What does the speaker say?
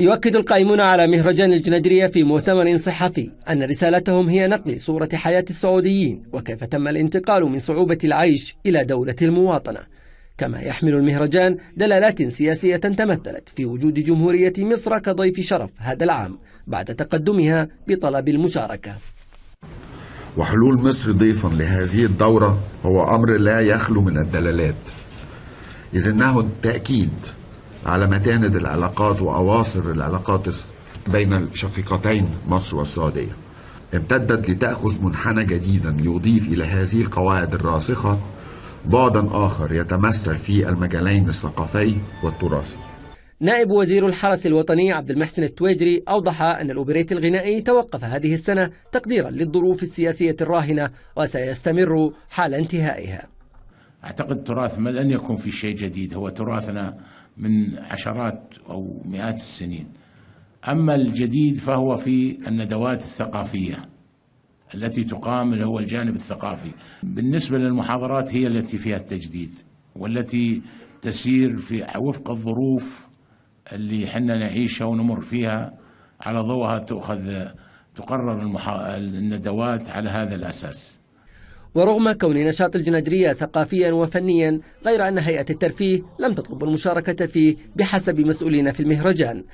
يؤكد القائمون على مهرجان الجنادرية في مؤتمر صحفي أن رسالتهم هي نقل صورة حياة السعوديين وكيف تم الانتقال من صعوبة العيش إلى دولة المواطنة كما يحمل المهرجان دلالات سياسية تمثلت في وجود جمهورية مصر كضيف شرف هذا العام بعد تقدمها بطلب المشاركة وحلول مصر ضيفا لهذه الدورة هو أمر لا يخلو من الدلالات إذ إنه تأكيد على متاند العلاقات وأواصر العلاقات بين الشقيقتين مصر والسعودية امتدت لتأخذ منحنى جديدا يضيف إلى هذه القواعد الراسخة بعدا آخر يتمثل في المجالين الثقافي والتراثي نائب وزير الحرس الوطني عبد المحسن التويجري أوضح أن الأوبريت الغنائي توقف هذه السنة تقديرا للظروف السياسية الراهنة وسيستمر حال انتهائها أعتقد تراثنا لن يكون في شيء جديد هو تراثنا من عشرات أو مئات السنين أما الجديد فهو في الندوات الثقافية التي تقام هو الجانب الثقافي بالنسبة للمحاضرات هي التي فيها التجديد والتي تسير في وفق الظروف اللي حنا نعيشها ونمر فيها على ضوءها تؤخذ تقرر الندوات على هذا الأساس ورغم كون نشاط الجنادرية ثقافيا وفنيا غير أن هيئة الترفيه لم تطلب المشاركة فيه بحسب مسؤولين في المهرجان